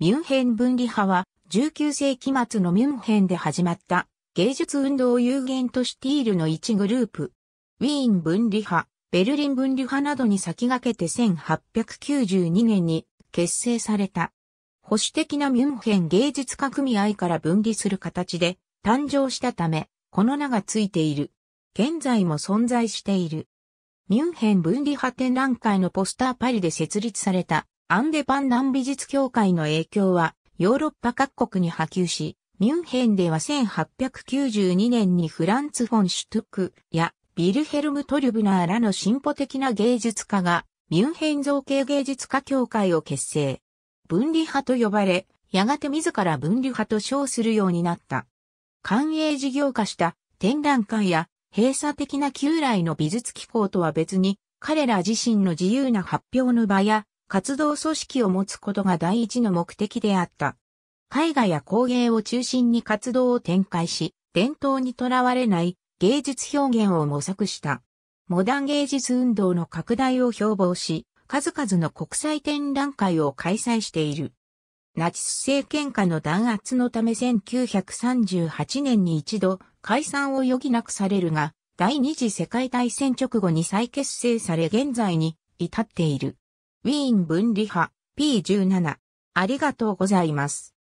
ミュンヘン分離派は、19世紀末のミュンヘンで始まった芸術運動有限とシティールの一グループ。ウィーン分離派、ベルリン分離派などに先駆けて1892年に結成された。保守的なミュンヘン芸術家組合から分離する形で誕生したため、この名がついている。現在も存在している。ミュンヘン分離派展覧会のポスターパリで設立されたアンデパン南美術協会の影響はヨーロッパ各国に波及し、ミュンヘンでは1892年にフランツ・フォン・シュトゥクやビルヘルム・トリュブナーらの進歩的な芸術家がミュンヘン造形芸術家協会を結成。分離派と呼ばれ、やがて自ら分離派と称するようになった。官営事業化した展覧会や閉鎖的な旧来の美術機構とは別に、彼ら自身の自由な発表の場や活動組織を持つことが第一の目的であった。絵画や工芸を中心に活動を展開し、伝統にとらわれない芸術表現を模索した。モダン芸術運動の拡大を標榜し、数々の国際展覧会を開催している。ナチス政権下の弾圧のため1938年に一度解散を余儀なくされるが、第二次世界大戦直後に再結成され現在に至っている。ウィーン分離派 P17。ありがとうございます。